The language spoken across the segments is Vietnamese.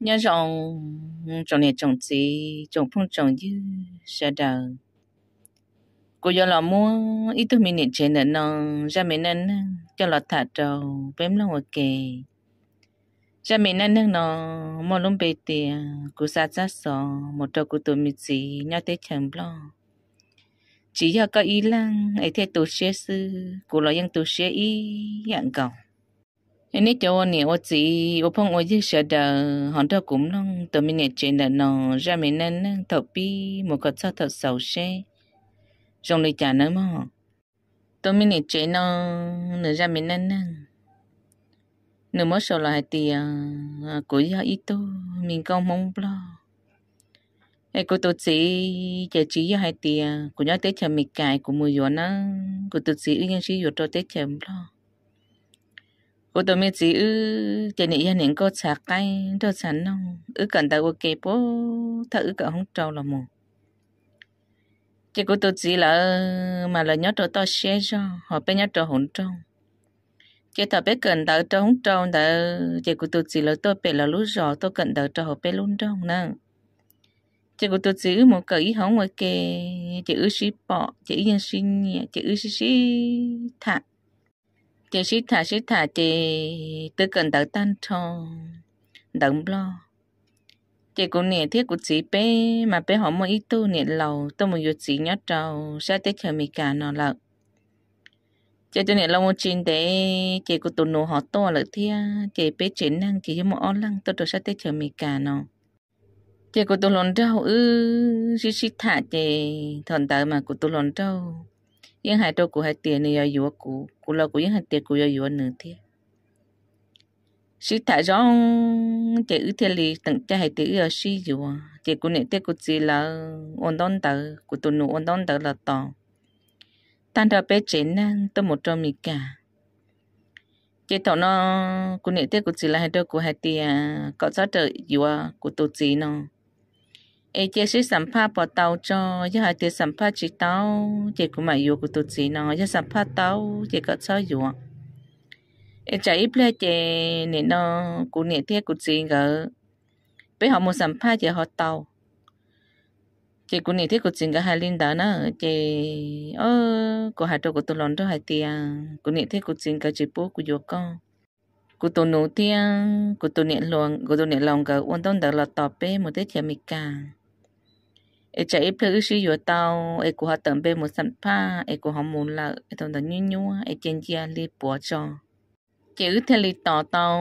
nhớ rằng trong này trồng gì trồng phong trồng như sẽ đâu cô giờ là mua ít thứ mình nhận chế nên nó ra mình nên cho là thả trầu bém nó ok ra mình nên nó mua lông bê tiền cô sát sát sò một trầu cô tôi mình gì nhau tới chầm lo chỉ giờ có ý lăng ấy thế tôi sẽ sư cô lo yên tôi sẽ ý dạng cổng anh ấy cho anh ấy chỉ ô phong ô chỉ sợ đờ hòn đó cũng nông, tụi mình nè trên là nó ra mình nè nè thầu bì, một cái sao thầu sầu xe trong lời trả nữa mà tụi mình nè trên nó nữa ra mình nè nè, nữa mất sầu lại thì à, à, của do ít tu mình không mông lo ai cô tôi chỉ chờ chỉ do hai tiền à, của nhớ tết chờ mình cài của mùi gió nè, của tôi chỉ ưu nhân chỉ gió cho tết chờ lo ô tô mi chỉ ư ừ, chỉ nị gia nịnh cô sạc cái đồ sẵn không ư cần tao ok bố thà ư ừ, cỡ không trâu là mù chỉ cô tôi chỉ là ừ, mà là nhớ trâu to xe cho họ bé nhớ trâu hỗn trâu chỉ thà bé cần tao trâu không trâu tao chỉ cô tôi chỉ là tôi bé là lú rõ tôi cần tao trâu họ bé luôn trâu nè chỉ cô tôi chỉ một cái ý không ngoài kề chỉ ư sĩ bỏ chỉ yên xin nhẹ chỉ ư sĩ sĩ thẳng chỉ sĩ thả sĩ thả chỉ tự cần tự tan cho đậm lo chỉ cũng nè thiết của chị bé mà bé họ mới ít tu nè lâu tôi mới dục chị nhớ trâu sẽ tới chờ mình cả nó lợn chị tôi nè lâu một chín để chị của tu nô họ to lợn thia chị bé chuyện năng chỉ hiếm một on lăng tôi tôi sẽ tới chờ mình cả nó chị của tu lon trâu ư sĩ sĩ thả chị thằng tự mà của tu lon trâu yên hai đâu cổ hai tiền này yêu yêu cổ cổ là cổ yên hai tiền cổ yêu yêu nữa thế sĩ thả rõ chạy ư thế li tận chạy hai tiền ở sĩ yêu chạy cổ này tiền cổ chỉ là ôn đón tờ cổ tụi nụ ôn đón tờ là to tan ra bé chén nè tôi một trăm mì cả cái thằng nó cổ này tiền cổ chỉ là hai đâu cổ hai tiền có giá trời yêu cổ tụi chỉ nó ai chế sĩ sản pha bỏ tàu cho chứ hai chế sản pha chỉ tàu chế của mày yêu của tôi chị nó chứ sản pha tàu chế có sao yêu ai chạy ít lên chế nên nó của nè thế của chị gỡ, bây họ muốn sản pha chế họ tàu chế của nè thế của chị gỡ hai linh đó nó chế ơ có hai đồ của tụi lon đó hai tia của nè thế của chị gỡ chế bố của yêu con cô tôi nấu tiếng cô tôi niệm luồng cô tôi niệm lòng cả uốn tông đỡ là tọp bê một tết chè mì cả e cha e ple shi yo tao e ko ha tam be mo san pa e ko ha mo la e ton da nyu nyu e chen jia li po cho che u thali to tao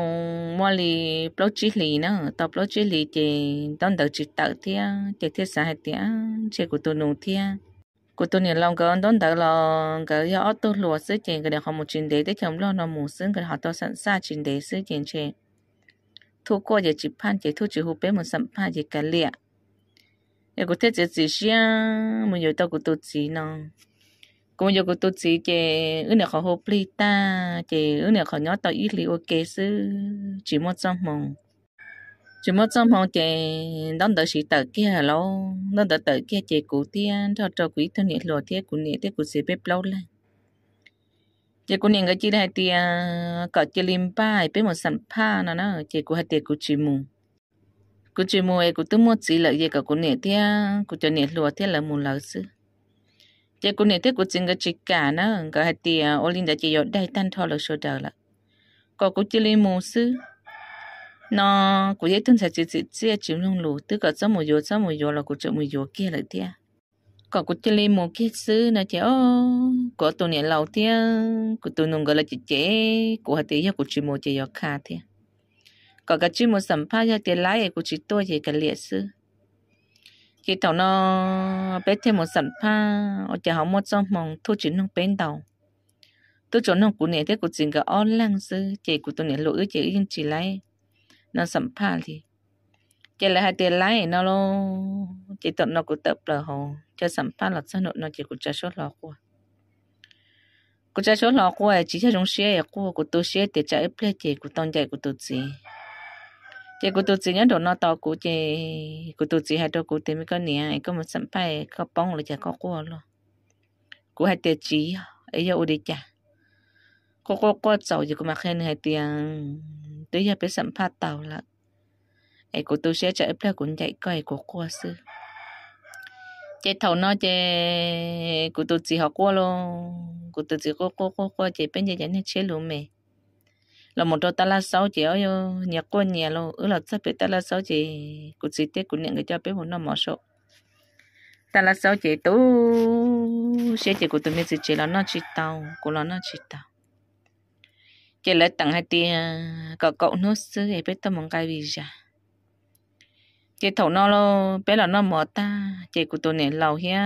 mo li plo chi li na to plo chi li che ton da chi ta thia che the sa ha thia che ko to no thia cô tôi nhìn lòng gần đón đợi là cái giờ tôi lúa sứ chèn cái họ một chín đế để chấm lo nó mù sưng cái họ tôi sẵn sàng chín đế sứ chèn chè thu cô giờ chỉ phan, chỉ thu chỉ hụp bé một sẵn pan chỉ cả liệt shia, tu 有个特质是啥？没有到个多子呢。cũng giờ cũng tu chỉ cái ước này họ hộp ly ta cái ước này họ nhớ tới ít li ok sư chỉ một trăm mong chỉ một trăm mong cái đón đợi sự tờ kia lâu đón đợi tờ kia cái cụ tiên cho cho quý thân nhiệt lò thế cụ nhiệt thế cụ sẽ bếp lâu lên cái cụ nhiệt cái chỉ là tiền cọ chỉ lim bài bếp một sản pha nó nó cái cụ hai tiền cụ chỉ mùng cú chơi mua ấy cú tự mua chỉ là gì cả cú nè thế cú chơi nè lúa thế là mua lợn sư chơi cú nè thế cú chừng cái chỉ cả nó cái hạt tia linh đã chỉ dọn đây tan thọ là số đầu là có cú chơi lên mua sư nó cú ấy thun sẽ chỉ chỉ chỉ chịu luôn lù tức là số mua vô số mua vô là cú chơi mua vô kia là thế, có cú chơi lên mua kia sư nó chơi ô có tụi nè lẩu thế, cú tụi nông gọi là chị chế cú hạt giờ cú chơi mua chơi dọn khá thế có cái chuyện một sầm pha ra tiền lái của chị tôi thì cái liệt sư khi tàu nó bé thêm một sầm pha ở chợ họ mua trong mong thu chỉ nông bên tàu tôi chọn nông của này thế của chính cái on lăng sư chị của tôi này lỗi chị yên chị lái nó sầm pha thì chị lại hai tiền lái nó lo chị tận nó của tập là hồ cho sầm pha là sao nó chị của cha số lọ của cô cha số lọ của chị cho chúng xe của của tôi xe để chạy ép lệ chị của tông chạy của tôi gì chị cô tôi chỉ nhớ đồ nó to cô chị cô tôi chỉ hai đồ cô thì mới có nè có một sẵn phải có bông là chả có cua luôn cô hai tiệt chỉ ấy giờ đi chả có có có sầu gì cô mặc khen hai tiền tới giờ biết sẵn phát tàu là ấy cụ tôi sẽ chạy ấp cũng chạy coi cô cua sư chị thầu nó chị cô tôi chỉ học cua luôn cô tôi chỉ có có có có chị bên chị chạy nên chế luôn mày là một trâu ta la sáu chỉ ở nhà quân nhà lo ở là sắp ta la sáu chị cũng chỉ tết cũng nhận người cho biết một năm mở số ta la sáu chỉ tú sẽ chỉ của tụi mình chỉ là nó chỉ tao của nó nó chỉ tao chị lấy tặng hai tia cậu cậu nó xứ để biết tao mong cái gì ra chị thấu nó lo biết là nó mở ta chị của tôi này lâu hia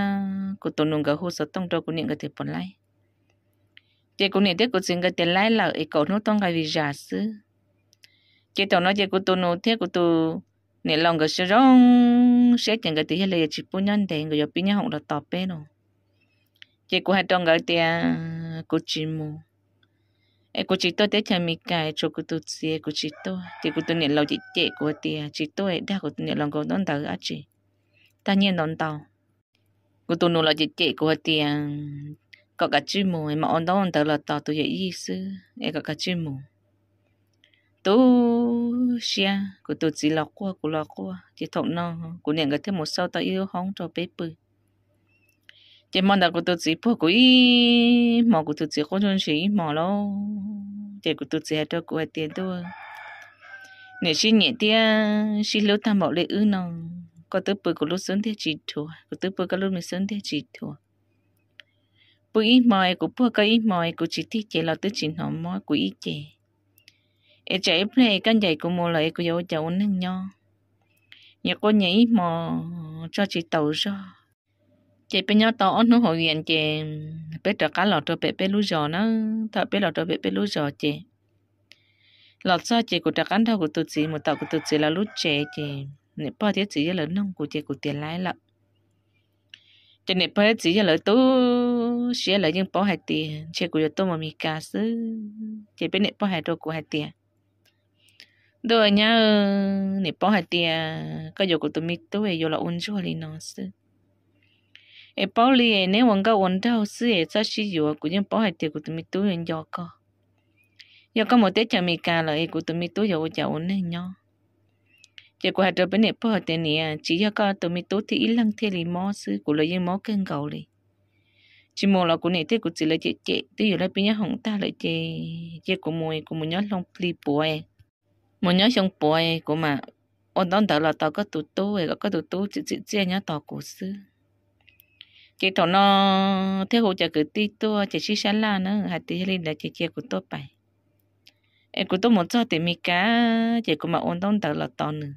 của tôi nung cái hồ sơ tông cho của những người thịt bẩn lại chị cũng nhận tiếc của chính cái tiền lãi là ấy cậu nó tông cái vì giả sư chị tao nói chị của tôi nó thiết của tôi nè lòng cái sự rong sẽ chẳng cái tiền là chỉ bốn nhân tiền người bên nhau học là tập bên rồi chị cũng hai tông cái tiền của chị mù ấy của chị tôi tới chăm mi cái cho của tôi chị của chị tôi chị của tôi nè lòng chị chị của tiền chị tôi đã của nè lòng của đón tàu á chị ta nhiên đón tàu của tôi nó là chị chị của tiền có cả chữ mù mà ông đó ông tự là tao tụi ý sư e có cả chữ mù tu xia của tôi chỉ lọc qua của lọc qua chỉ thọn nó của niệm cái thêm một sau tao yêu hóng cho bé bự chỉ mong là của tôi chỉ po của ý mà của tôi chỉ có chân sĩ mà lo chỉ của tôi chỉ hay cho của tiền tôi nè xin nhẹ tia xin lúa tam bảo lệ ư nó có tới bự của lúa sớm thì chỉ thua có tới bự cái lúa mình sớm thì chỉ thua bữa ít mồi của bữa cái ít mồi của chị thích chị là tứ chị nó mồi của ít chị ở chạy play căn dạy của mồ lại của dâu cháu nâng nhau nhà cô nhảy ít mò cho chị tàu ra chị bên nhà tàu nó hội viện chị bé trở cá lọt trở bé bé lú giò nó thợ bé lọt trở bé bé lú giò chị lọt ra chị của trở cá thao của tự chị một tàu của tự chị là lú trẻ chị nè bao thế chị là nông của chị của tiền lãi lợ chị nè bao thế chị là tú xé lại những bỏ hạt tiền chế của tôi mà mình cả xứ chế bên này bỏ hạt đồ của hạt tiền rồi nhá nè bỏ hạt tiền có giờ của tôi mình tôi giờ là ôn chúa lên nó xứ e bỏ li nè vẫn có ôn đâu xứ e sao xí giờ của những bỏ hạt tiền của tôi mình tôi hiện giờ có giờ có một tết chả mình cả lại của tôi mình tôi giờ giờ ôn nên nhau chỉ có hạt bên này bỏ hạt tiền nè chỉ giờ có tôi mình tôi thì ít lăng thế thì mò xứ của lời những mò cân cầu đi chỉ mua là cũng này thế của chị là chị chị tôi giờ là bên nhà hồng ta lại chị chị của mùi của mùi nhớ lòng pli bồi mùi nhớ xong bồi của mà ôn đón đỡ là tao có tụ tú ấy có tụ tú chị chị chị nhớ tao cổ sư chị thọ nó thế hồ chả cái tí tua chị xí sáng la nữa hạt tiền lên là chị chị của tôi bài em của tôi một cho thì mi cá chị của mà ôn đón đỡ là tao nữa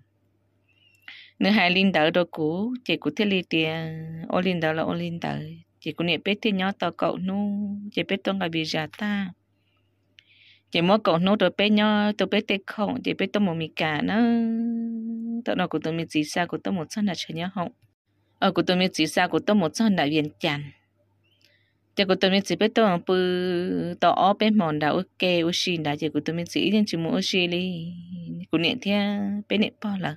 nữa hai linh đỡ đồ cũ chị của thế lên tiền ôn linh đỡ là ôn linh đỡ chỉ có nè biết thì nhớ tao cậu nu chỉ biết tôi ngày bị giả ta chỉ mỗi cậu nu tôi biết nhớ tôi biết tê không chỉ biết tôi một mì cả nó tao nói của tôi mình chỉ xa của tôi một chân là chơi nhỏ không ở của tôi mình chỉ xa của tôi một chân là viền chàn chỉ của tôi mình chỉ biết tôi ông bự tao ó biết mòn đã ok ok đã chỉ của tôi mình chỉ đến chỉ muốn ok đi của nè thea biết nè bao lần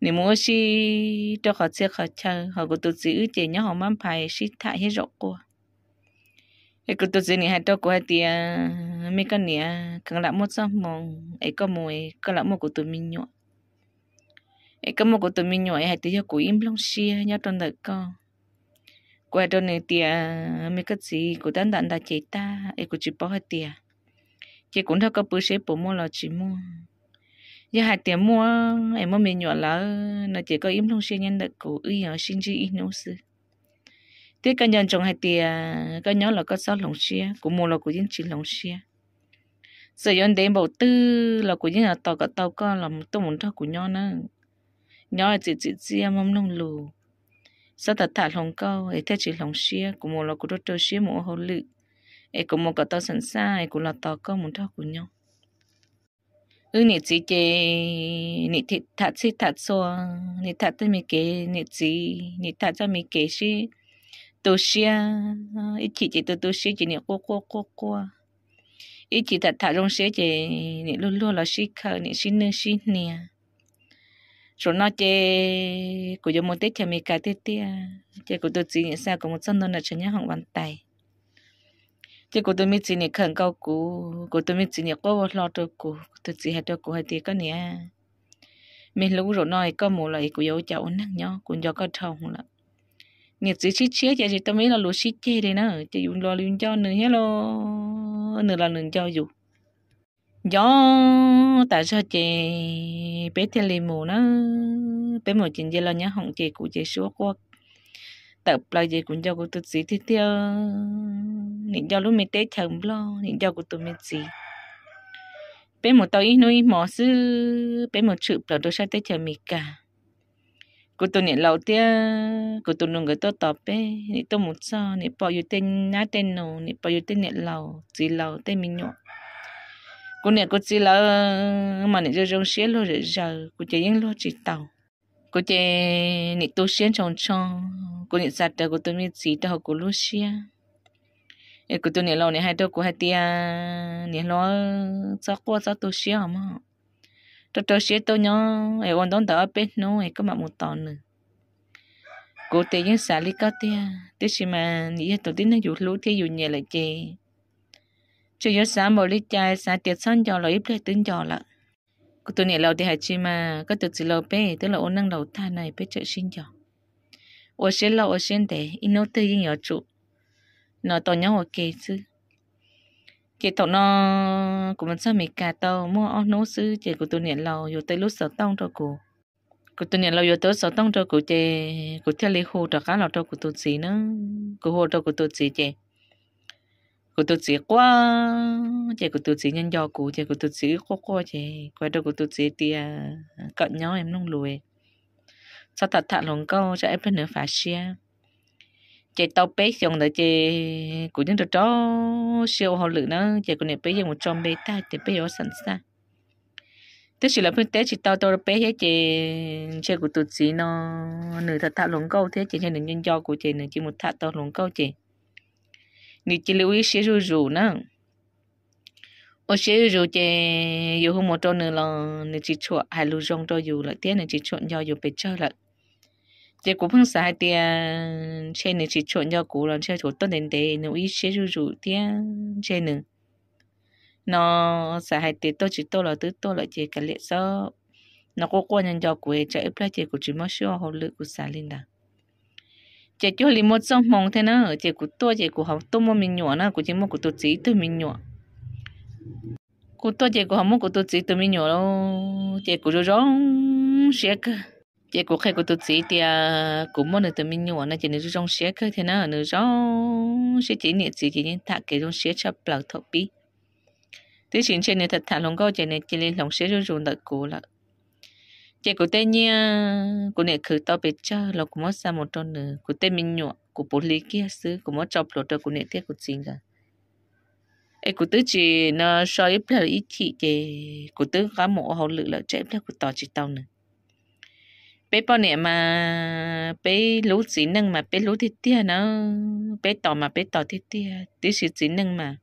nếu muốn xí cho họ chơi họ chơi họ có tổ chức chế nhá họ mang phải xí thải hết rộng qua cái cái tổ chức này hay cho qua thì mấy cái này càng lại một trăm mong ấy có mồi càng lại một của tụi mình nhọ ấy có một của tụi mình nhọ hay thì cho của im long xí, nhá trong đời con qua đó này thì mấy cái gì của đàn đàn đã chế ta ấy của chỉ bỏ hết tiền chỉ cũng theo cái bữa sẽ bỏ mua là chỉ mua giờ hai tiếng mua em mua mình nhỏ là nó chỉ có im thông xuyên nhân được cổ ư ở sinh chi ít nấu sư thế cái nhân trong hai tiếng cái nhỏ là có sáu lồng xia của mua là của dân chỉ lồng xia giờ yên đến bầu tư là của dân là tàu cả tàu con là tôi muốn thao của nhau nữa nhỏ chỉ chỉ chỉ em mong lông lù sau thật thả lồng câu ấy thế chỉ lồng xia của mua là của đốt đôi xia mua hồ lự ấy của mua cả tàu sẵn xa, ấy của là tàu con muốn thao của nhau ừ nị chỉ cái nị thịt thắt chỉ thắt xô nị thắt tới mấy cái nị chỉ nị thật cho mấy cái gì tổ à, ít chỉ chỉ tổ tổ xia chỉ nị cô cô cô cô ít chỉ thật thật rong xia chỉ nị luôn luôn là xí khờ nị xí nương xí nè số nó chơi của chúng một tết cho mấy cả tết tia chơi của tổ chỉ nị sao cũng một chân nó là chơi nhau hàng bàn tay cái cô tôi mới chỉ này khẩn cầu cũ cô tôi mới chỉ này có lo cho cũ tôi chỉ hết cho cũ hay tiếng cái nè mình lúc rồi nói có một lại của yếu cháu nặng nhó cũng do có thông là nhiệt chỉ chỉ chia chỉ tôi mới là lúa chỉ chia đấy nữa chỉ dùng lo liền cho nữa hết lo nữa là nửa cho dù gió tại sao chị bé thiên liền mù nó bé một chuyện giờ là nhá hỏng chị của chị xuống qua tập là gì cũng cho cô tụi gì thì tiêu nên cho lúc mình tết chồng lo nên cho cô tôi mình gì bên một tàu ít nuôi mỏ sư bên một chữ là đồ sai tết chồng mình cả cô tôi nên lâu tia cô tôi nông người tôi tập bé nên tôi muốn sao nên bỏ yêu tên nhá tên nô nên bỏ yêu tên nên lâu chỉ lâu tên mình nhọ cô này cô chỉ lâu mà này rồi rong xé lâu rồi giờ cô chỉ yên luôn chỉ tàu cô chỉ này tôi xé tròn tròn cô tôi kuni sata kutumi tsita ho kulushia tôi e kutuni lâu ni hai to ku hatia ni lo sa ko sa to shia ma to to shia tôi nyo e on don da pe no e ka ma mu to ne cô te yin sa li ka te te shi ma ni ye to tin na yu lu te yu nye la che chứ yo sa mo li cha sa xong cho jo lo i cho tin cô tôi kutuni lâu thì hai chị mà, ka tu chi lâu pe tôi là ôn năng đầu thai này e pe chợ xin cho tao tao nó cũng xem mua 我学了我先得，一弄对应要住，那当然我给子，给到那我们这没干到，莫按弄事，结果多年老有对路手动着过，过多年老有对手动着过的，过天里 hồ 着干老着过多子呢，过 hồ 着过多子的。cô tôi chỉ quá chị cô tôi chỉ nhân do cô chị cô tôi chỉ quá quá chị quay đâu của tôi chỉ tia cận nhau em nông lùi sao thật thật lòng câu cho em bên nữa phải xe chị tàu bé xong là chị của những đứa chó siêu hồ lử nó chị của những bé dùng một trong bé ta thì bé ở sẵn sàng tức là phương tế chị tàu tàu bé hết chị chị của tụi chị nó nửa thật thật lòng câu thế chị cho nên nhân do của chị nửa chỉ một thật tao lòng câu chị nửa chị lưu ý sẽ rủ rủ nữa ô xế rồi chị dù hôm một chỗ nữa là nửa chị chuột hai lưu rong cho dù là tiếc nửa chị chuột nhau dù bé chơi lại thì cũng không sai thì trên này chỉ chọn cho cụ lần chơi chỗ tốt đến đấy nó ít chế rủ rủ à, trên nữa nó sai thì tôi chỉ tôi là tứ là chỉ cái lệ sơ nó có quan nhân cho cụ chơi ít play chỉ chỉ mất sure hậu lực của sai lên đó chỉ cho lý một mong thế nữa chỉ của tôi chỉ của học tôi mua mình nhỏ nữa của chỉ mua của tôi chỉ tôi mình nhỏ của tôi chỉ của học mua của tôi chỉ tôi mình nhỏ đâu chỉ của rồi rồi sẽ chị cũng khai của tụi chị thì cũng muốn được mình nhỏ nó chỉ nữ trong xe cơ thế nào nữ trong xe chỉ nhận chị chỉ nhận thạc cái trong xe cho bảo thọ bi thế chuyện trên này thật thà lòng câu trên này chỉ lên lòng xe rồi dùng đặt cố là chị cũng tên nha cũng này khử to bị cho là cũng mất ra một con nữa cũng tên mình nhỏ cũng bố lý kia xứ cũng mất chọc lột rồi cũng này thế của chính cả ấy cũng tứ chỉ nó so với là ít chị chị cũng tứ cá mộ hậu lự là chạy là cũng tỏ chỉ tao nữa bé bao nè mà bé lú chỉ nâng mà bé lú thì tia nó bé tỏ mà bé tỏ thì tia tí sự chỉ nâng mà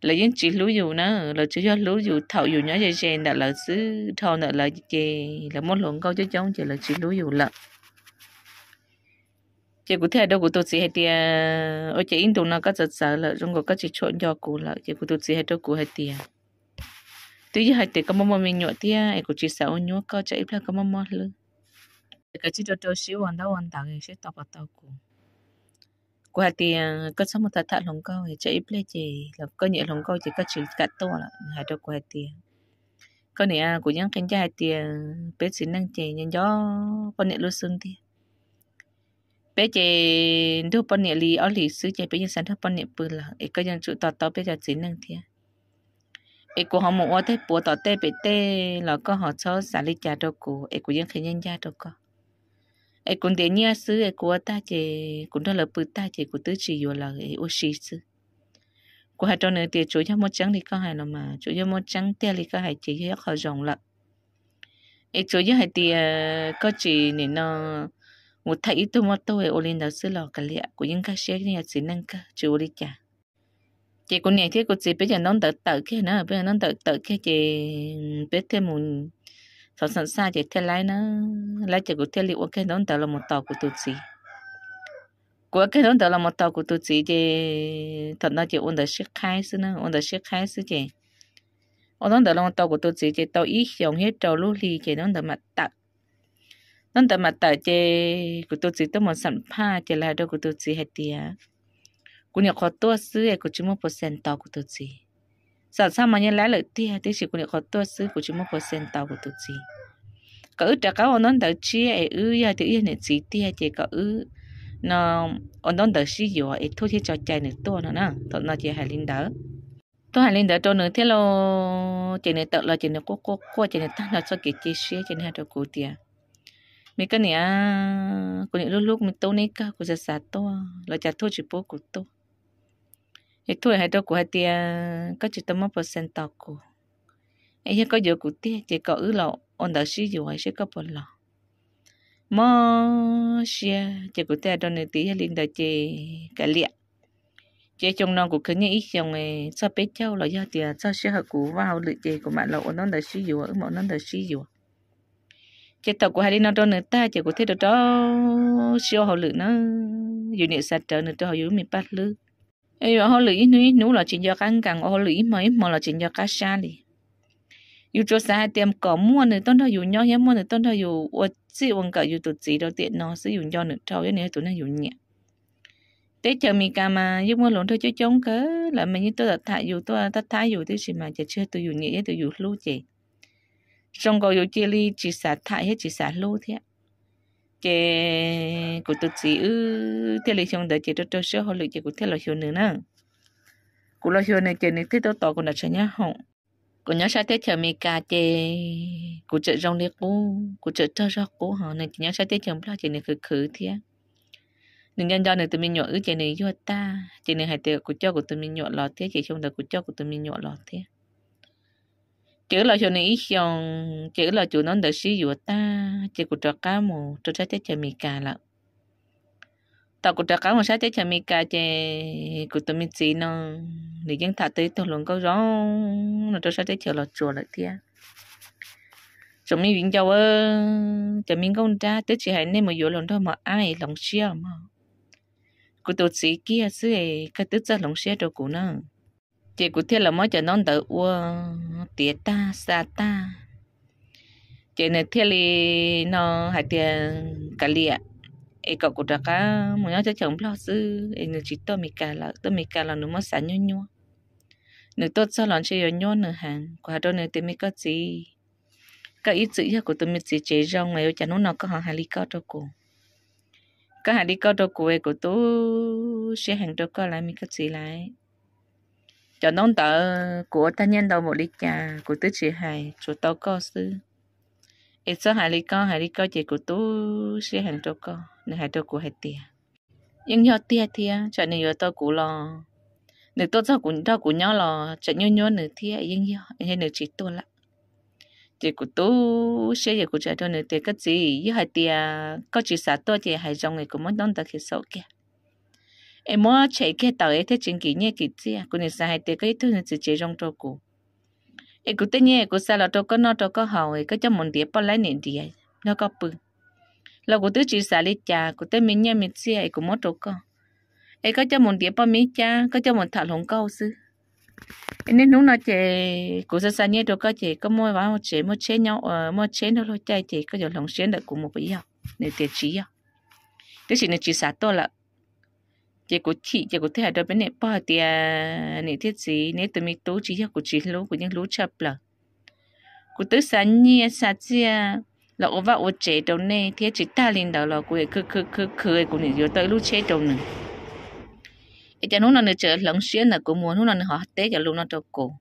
là những chỉ lú dù nó là chỉ cho lú dù thầu dù nhớ dây dây là là xứ thầu là là gì là muốn luận câu cho chống chỉ là chỉ lú dù là chỉ cũng thể đâu của tôi chỉ hay tia ở chỉ in tụng nó có giật sợ là trong có chỉ trộn cho cụ là chỉ của tôi chỉ hay đâu cụ hay tia tu ya hati kama mình nhọt tia e ku chi sa onyo ka cha ipla kama mo lu e ka chi to to shi wan da wan da ge shi ta pa ta ku ku hati ka sa mo ta ta long ka e cha ipla chi la ka ni long ka chi ka chi ka to là hai to ku hati ka ni a ku yang ken cha hati pe sin nang chi nyen jo pa ni lu sung ti bé chị đưa con nhẹ lì ở lì xứ chị bé nhân sản thấp con nhẹ bự là ấy có nhân chữ tọt tọt bé giờ chín năng thiệt ấy cô họ mua thế bùa tỏ tê bị tê là có họ cho xả lý cha đâu cô ấy cô dân khi nhân gia đâu cô ấy cũng để nhớ xứ ấy cô ta chỉ cũng đó là bự ta chỉ cô tứ chỉ vừa là ấy ô xí xứ cô hai trong nửa tiền chủ cho một trắng thì có hai là mà chủ cho một trắng tê thì có hai chỉ rất họ rộng lắm ấy chủ cho hai tiền có chỉ nên nó một thầy tôi mà tôi ở lên đó xứ lò cái lẹ của những cái xe này chỉ năng cả chủ đi chả chị cũng nhảy thiết của chị bây giờ nó đỡ tờ kia nữa bây giờ nó đỡ tờ kia chị biết thêm một sau sẵn xa chị thế lái nó lái chị của thiết liệu ok nó đỡ là một tàu của tôi chị của cái đó là một tàu của tôi chị thì thật ra chị ôn được sức khai xứ nữa ôn được sức khai xứ chị ôn đó là một tàu của tôi chị thì tàu ít dùng hết trâu lũ thì chị nó được mặt tật nó được mặt tật chị của tôi chị tôi muốn sản pha chị lại đâu của tôi chị hết tiền cô nhạc khó tua sư ấy của một phần tàu của tôi gì sao sao mà nhân lái lợi tia thì chỉ cô nhạc khó tua sư của chúng một phần tàu của tôi gì cậu trả cáo non đỡ chia ấy ư thì yên này chỉ tia thì cậu ư nó ông non đỡ xí dùa ấy thôi thì cho chạy nữa tua nữa nè thôi nó chỉ hài linh đỡ tôi hài linh đỡ cho nữa thế lo chỉ nữa tự là chỉ nữa cô cô cô chỉ nữa tăng là cho kỹ chia sẻ chỉ nữa cho cô tia mấy cái này à cô này lúc lúc mình này cả cô sẽ sát to là chả thôi chỉ bố cô tôi hai hai có chỉ tầm một percent tàu cổ, ấy có nhiều cổ tiếc chỉ có ứ lọ, ổn đạo sĩ dù hay sẽ có bồn lọ, mò xia chỉ có tiếc đó này tí hay linh đạo chỉ cả liệt, chỉ trong non cổ khứ như ít trong này sao bé cháu là do tiền sao sẽ hợp cổ vào lựa chỉ của mạng lọ ổn đạo sĩ dù ở mỏ ổn đạo sĩ dù, chỉ tàu của hai linh đó nữa ta chỉ có tiếc đó đó siêu hậu lựa nó, dù niệm sạch trở nữa cho họ dù mình bắt lư ấy họ lý núi nú là chỉ cho căng cẳng họ lý mấy mà là chỉ cho cá xa đi dù cho xa tiệm cỏ mua nữa tôn thao dù nhau hiếm mua nữa tôn thao dù ở chỉ uống cả dù tụt gì đó tiện nó sử dụng cho nữa thao cái này tụi nó dùng nhẹ tế chờ mình cả mà giúp mua lộn thôi chứ chống cớ là mình như tôi đặt thải dù tôi tắt thái dù thế gì mà chỉ chưa tôi dùng nhẹ tôi dùng lưu chị xong rồi dù chia ly chỉ xả thải hết chỉ xả lưu thế chế của tôi chỉ ư theo lịch xong đợi chế cho tôi sửa hồ lịch chế của theo lịch nữa nè của lịch xong này chế này thế tôi tỏ của nó sẽ nhá hỏng của nhớ sao thế chờ mi cà chế của chợ rong đi cô, của chợ cho ra cô họ này nhớ sao thế chờ lo chế này khử khử thế nên nhân do này tụi mình nhọ ư chế này vô ta chế này hai tiêu của cho của tụi mình nhọ lọt thế chế xong đời của cho của tụi mình nhọ lọt thế chỉ là cho nên ít xong chỉ là chủ nó đỡ sử dụng ta chỉ của trò cá mù trò trái trái chè mì cà là tao của trò cá mù sát trái chè mì cà chè của tụi mình chỉ nó để dân thả tới tôi luôn có rõ nó trò trái trái chè là chùa lại kia, chúng mình viện giàu ơ chúng mình công tra tới chỉ hay nên mà vô lòng thôi mà ai lòng xia mà của tôi xí kia xưa cái tức ra lòng xia đâu cũng nữa chị cũng thiết là mới cho nó đỡ u, tía ta xa ta chị này thiết li nó hai tia cả liệt, ấy cậu cũng đã cá muốn nhớ cho chồng lo sư ấy người chỉ tôi mình cả là tôi mình cả là nó mới sáng nhua nhua nữa tốt sao lon chơi nhua nữa hàng qua đó nữa tôi mới có gì cái ít chữ của tôi mình chỉ chế rong này cho nó nó có hàng hàng ly cao đâu cô cái hàng ly cao cho cô ấy của tôi sẽ hàng cho cô lại mới có gì lại cho nông tờ của ta nhân đầu một lít trà của tứ chị hài chủ tàu co sư ít số hài lý co hài lý co chỉ của tú sư hàng trâu co nên hài trâu của hài tia nhưng nhớ tia tia cho nên nhớ tàu cũ lo nếu tôi cho cũng cho cũng nhớ lo cho nhớ nhớ nửa tia nhưng nhớ hay nửa chỉ tôi lại chỉ của tú sẽ chỉ của trời tôi nửa tia cái gì với hai tia có chỉ xả tôi chỉ hai trong người cũng muốn nông tờ khi số kia em mua chạy cái tàu ấy thế chính kỹ nhé kỹ chi à cô nên sai thế cái thứ này chỉ chế trong cho cũ. em cũng tên nhé cô sao là cho con nó cho con hậu ấy cái cho mình địa bỏ lại nền địa nó có bự là cô tứ chỉ xả lấy cha cô tên mình nhé mình à em cũng mất cho con ấy có cho mình địa bỏ mấy cha có cho mình thảo hồng câu sư em nên lúc nào chị cô sai sao nhé cho con chị có mua vào chị mua chế nhau ờ mua chế nó thôi chạy chị có giờ lòng chế được cũng một bây giờ để tiền chỉ à thế chị này chỉ xả tôi là chỉ có chị chỉ có thể đó bên này ba tiền, nè thiết gì nè tụi mình tố chỉ có chỉ lú của những lú chập là của tứ sáng nhi sáng chia là ova ô chế đầu nè, thế chỉ ta lên đầu là của cứ cứ cứ cứ của những yếu tới lú chế đầu này cái chân hôm nay chờ lắng xuyên là của muốn hôm nay họ tế cho luôn nó cho cô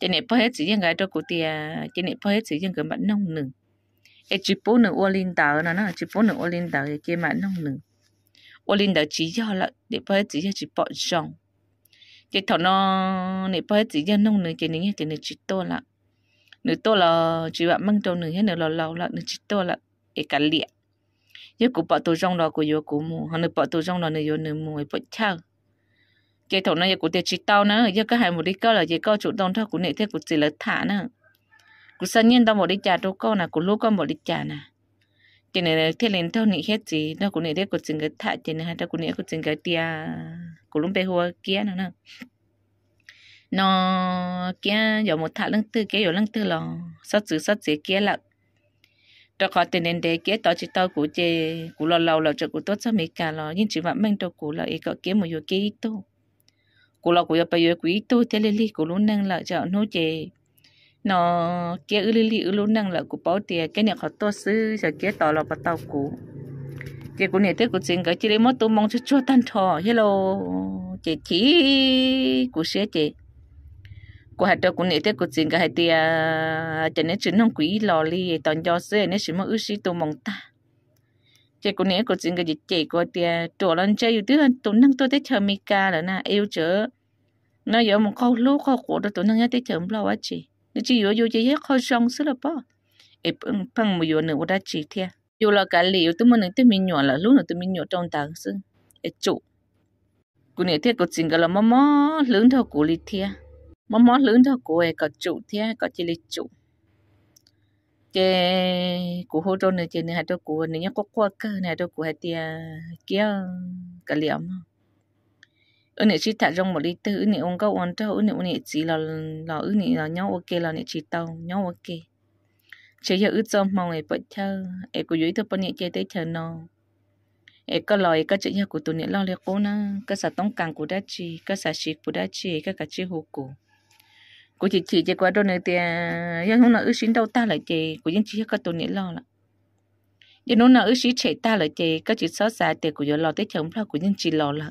chân này bao hết chỉ riêng cái đó cô tiền, chân này bao hết chỉ riêng cái bạn nông nừng cái chỉ bốn nửa ô lên đầu nè, nó chỉ bốn nửa ô lên đầu cái kia bạn nông nừng 我领导只要了，你不只要去保障。cái thằng nó nè bơi chỉ dân nông nữa chỉ nè chỉ nè chỉ to là nửa to là chỉ bạn mang trâu nửa hết nửa lò lò là chỉ to là cái cả liệt giờ cũng bỏ tù rong đó của vô cũng mù họ nửa bỏ tù rong đó nửa vô nửa mù ấy bỏ cái thằng nó giờ cũng chỉ tao nữa giờ cái hai một đi câu là chỉ câu chủ động thôi cũng nè thế cũng chỉ là thả nữa cũng sang nhiên một đi chả đâu câu là cũng lúc con một đi chả nè chỉ này thế lên thâu nị hết gì nó cũng nị đấy có chừng cái thả chỉ này nó cũng nị có chừng cái tia của lúc bé hoa kia nữa nè nó kia giờ một thả lăng tư kia giờ lăng tư lò sót chữ sót chữ kia là cho có tiền nên để kia tao chỉ tao của chị của lò lầu lò cho của tốt cho mấy cả lò nhưng chỉ vẫn mang tao của lò ấy có kia một giờ kia ít tu của lò của giờ bây giờ quý tu thế lên đi của lúc năng lợ cho nó chị nó kia ư lili ư lú năng là của bảo tiền cái này họ to sư giờ kia tỏ là bắt tao cũ chị cũng này tới cũng xin cái chị lấy mất tôi mong cho tan thò hello chị chỉ của xe chị của hạt cũng này tới cũng xin cái hạt tiền cho nên chính không quỷ lò li toàn do xe nên chỉ mong ước gì tôi mong ta chị cũng này cũng xin cái chị chị của tiền trổ lên chơi từ là tôi năng tôi tới chờ mi ca rồi na yêu chớ nó giờ một câu lúc câu khổ đó năng nhớ tới chờ lâu quá chị 你只有有些好上是了吧？一碰碰没有呢，我的几天，有了干了，有这么能对面鸟了，路呢对面鸟长大是，一走，过年天个整个了，妈妈轮到过里天，妈妈轮到过哎个走天个这里走，这过后头呢，这呢还到过，人家过过个，还到过还点叫个了嘛。ư nè chỉ thả rong một lít tư ư nè ông câu ăn tao ư nè ư nè chỉ là là ư nè là nhau ok là nè chỉ tàu nhau ok chỉ giờ ư trong mong ấy bật thơ em cứ dưới thôi bận nhẹ chơi tới thơ nó em có lời em có chuyện nhà của tụi nè lo liệu cô na có sao tông càng của đá chi có sao chỉ của đá chi có cả chi hồ cổ của chị chị chơi qua đôi này thì giờ không nào ư xin đâu ta lại chơi của dân chỉ có tụi nè lo lại giờ hôm nào ư xin chạy ta lại chơi có chị xót xa thì của giờ lo tới chồng lo của dân chỉ lo lại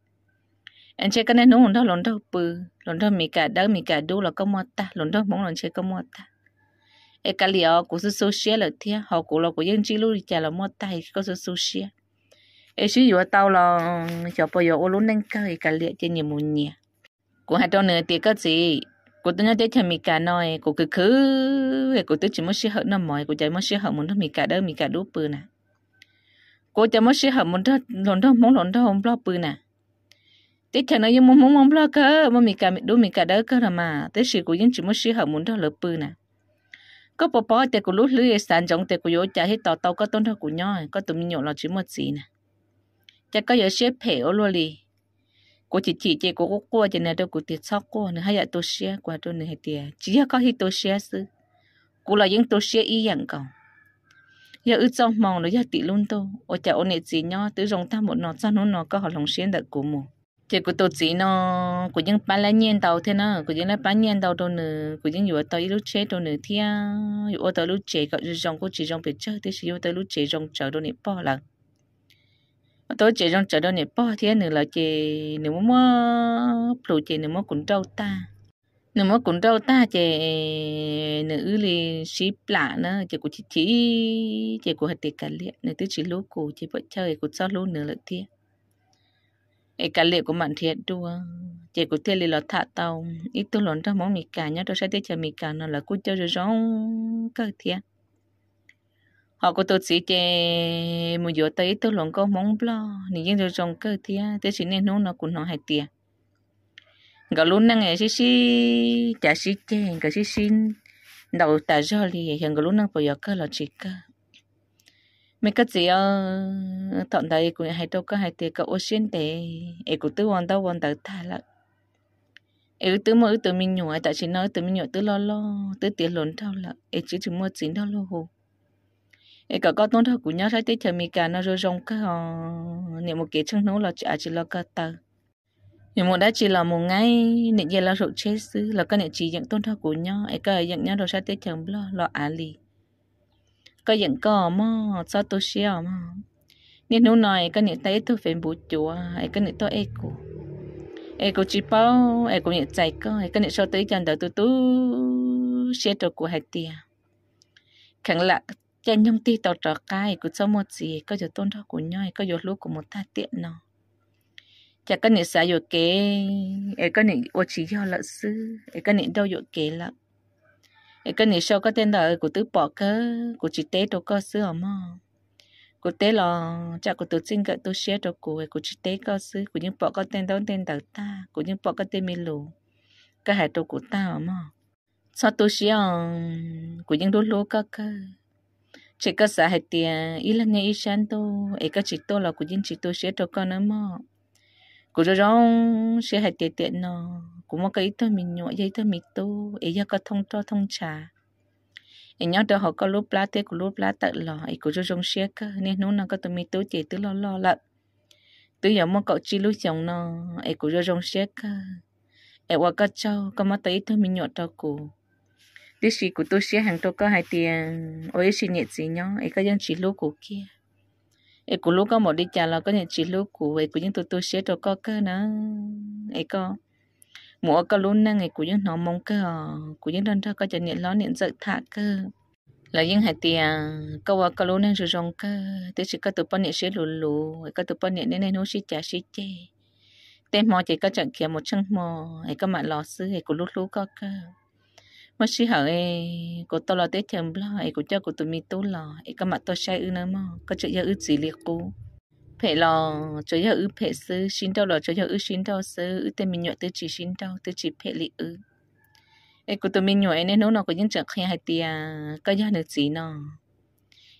anh chơi cái này nó đó lộn đó bự lộn đó mì cả đó mì cả đu là có mua ta lộn đó mong lộn chơi có mua ta cái liệu của số social thế họ của là của dân chỉ lưu chả là mua ta hay có số social e sử dụng tao là cho bây giờ ô lún nên cái cái liệu trên nhiều muốn nhỉ của hai đôi nữa thì gì của tôi nhớ tới thằng cả nói của cứ cứ của tôi chỉ muốn chơi hợp nó mỏi của chạy muốn chơi hợp muốn nó mì cả đó mì cả đu bự nè của chạy muốn chơi hợp muốn đó lộn đó mong lộn đó không bự nè thế khi nó yêu mông mông mông lo cơ mà mình cả đôi mình cả đỡ cơ là mà thế sĩ của những chỉ muốn sĩ hậu muốn đó lỡ bự nè có bò bò thì của lúc lưới sản giống thì của yếu chả hết tàu tàu có tôn thơ của nhau có tụi mình nhộn là chỉ một gì nè chả có yếu xếp phê ô lô li của chị chị chị của cô cô chị này đâu của tiệt sóc cô nữa hay là tôi xé qua tôi này tiệt chỉ có khi tôi xé sư cô là những tôi xé ý dạng cầu giờ ư trong mong nó giờ tị luôn tôi ôi chả ôn này gì nhau tứ rồng ta một nọ cho nó nọ có họ lòng xuyên đặt của mù chỉ của tổ chức nó của những bán lá nhiên tàu thế nó của những là bán nhiên đầu đâu nữa của những yếu tàu lúc chế đâu nữa thì yếu tàu lúc chế gọi dòng của chỉ dòng bị chơi thì chỉ yếu tàu lúc chế dòng chờ đâu nữa bỏ là tôi chế dòng chờ đâu nữa bỏ thì nữa là chế nếu mà phụ chế nếu mà cũng đâu ta nếu mà cũng đâu ta chế nữ lì ship lạ nữa, chế của chị chỉ chế của hạt tiền cả liền, nữa tới chỉ lúc của chế vợ chơi của sao lúc nữa là thiệt e cả lệ của bạn thiệt đua chỉ có thể là thả tàu ít tôi lớn trong món mì cả nhá tôi sẽ thấy chờ mì cả nó là cho rồi rong các thiệt họ có tổ chức chơi một giờ tới tôi lớn có món blo nhìn những rồi rong các thiệt thế chỉ nên nó nó cũng nó hay tiệt gạo luôn năng ấy xí xí trà xí chơi cái xí xí đầu ta rồi thì gạo luôn năng bây giờ cơ là chỉ cơ mấy cái gì ờ, thọn đấy cũng hay đâu có hay tiền cái ocean để ấy cũng tự hoàn đâu hoàn tới thà là ấy tự mỗi tự mình nhủ tại chỉ nói tự mình nhủ tự lo lo tự tiền lớn thao là ấy chỉ chỉ mua chín thao lo hồ ấy cả con tôn thao của nhau thấy tết mình cả nó rơi rong cái họ niệm một cái chân nấu là chỉ chỉ lo cái tờ niệm một đã chỉ là một ngày niệm giờ là rượu chết xứ là cái niệm chỉ những tôn thao của nhau ấy cả những nhau rồi sao tết chồng lo lo à lì có những có mà cho này cái những tay tôi phải bù chùa cái những tôi ấy cô ấy cô chỉ bao ấy cô những chạy có cái những sau tới chân đầu tôi tôi xia cho cô hai tia à. khẳng là chân nhung ti tàu trò cái của cho một gì có giờ tôn thọ của nhau có giờ lúc của một ta tiện nó chả có những xã dục kế ấy có những ô chỉ do lợi sư ấy có những đâu dục kế lắm cái này sau có tên đời của tứ bỏ cơ của chị tế đồ cơ xưa mà của tế là chắc của tôi sinh cái tôi share đồ của của chị tế cơ xứ của những bỏ có tên đó tên đầu ta của những bỏ có tên mi lù cái hải đồ của ta mà sau tôi share um, của những đôi lúa cơ cơ chỉ có xã hệ tiền ý là ít sáng tôi ấy có chỉ tô là của những chỉ tôi share đồ cơ nữa mà của rồi rong share hệ tiền tiền nó cũng mà cái ít thôi mình nhọ dây thôi mình tu ấy giờ có thông to thông trà ấy nhớ đó họ có lúc lá tê của lúc lá tự lò ấy của cho trong xe cơ nên nó nó có tụi mình tu chỉ tự lo lo lợn tự giờ mong cậu chỉ lúc chồng nó ấy của cho trong xe cơ ấy qua có cho có mà tới thôi mình nhọ cho cụ đứa sĩ của tôi xe hàng tôi có hai tiền ôi sĩ nhẹ gì nhó ấy có dân chỉ lúc của kia ấy của lúc có một đi chà lò, có nhận chỉ lúc của ấy của những tôi tôi xe tôi có cơ nữa ấy có mua cái lún nè người của những nó mong cơ của những đơn thơ có chân nhận lón nhận giật thả cơ là những hạt tiền câu vào câu lún nè rồi rong cơ tới chỉ có tụi bao nhận sẽ lù lù cái tụi bao nhận nên nên nó sẽ trả sẽ chê tên mò chỉ có chẳng kia một chân mò ấy có mặt lò sư ấy của lú lú có cơ mà sĩ hở ấy của tôi lo tới chấm lo ấy của cho của tụi mi tôi lo ấy có mặt tôi sai ư nữa mò có chuyện giờ ư gì liệt cô phải là cho giờ ư phải sư xin đâu là cho giờ ư xin đâu sư ư tên mình nhọ tư chỉ xin đâu tư chỉ phải lị ư ấy của tôi mình nhọ ấy nên nó có những trận khai hai tia có do được gì nó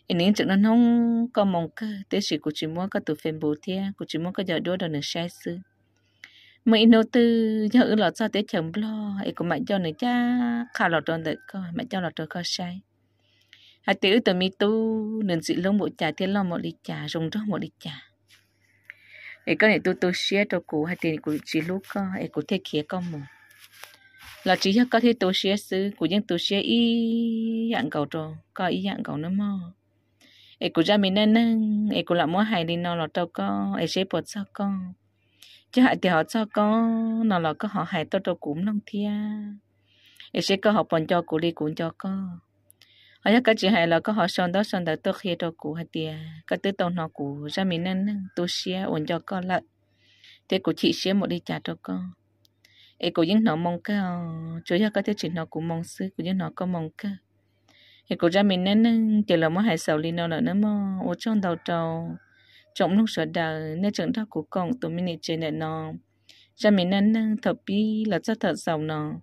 ấy những trận nó không có mong cơ tư chỉ của chỉ mua có tụi phèn bố thia của chỉ mua có giờ đua đâu được sai sư mấy nô tư giờ ư là cho tới chồng lo ấy của mẹ cho nữa cha khả lọt tròn được coi mẹ cho lọt tròn coi sai hạt tiểu tụi mi tu nên dị lông bộ trà thiên lo một ly trà rồng rong một ly trà e cái này tôi tôi xé cho cụ hay tiền của chỉ lúc có e cụ thấy kia con mù là chỉ có thể tôi xé xứ cụ nhưng tôi xé ý dạng cầu trò có ý dạng cầu nữa mà e cụ ra mình nên nâng e cụ làm mua hay đi nó là tao có e xé bột sao con chứ hại thì họ sao con nó là có họ hay tôi cho cũng long thia e xé có họ bọn cho cụ đi cũng cho con hay cái chị hay là có họ xong đó xong đó tôi khi đó cũ hay tiền cái tư tàu nó cũ ra mình nên tôi xe ổn cho con lại thế của chị xe một đi trả cho con ấy của những nó mong cái chú cho cái thế chỉ nó cũng mong sư của những nó có mong cái ấy của ra mình nên chỉ là mới hay sầu lin nó là nó mà ở trong đầu trâu trong lúc sợ đời nên chúng ta của con tụi mình chơi này nó ra mình nên thật bi là rất thật giàu nó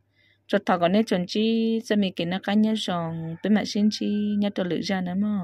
cho thọ còn nét chuẩn chi sẽ mình cái nó cá nhân rong bên mặt xin chi nhát tôi lựa ra nữa mà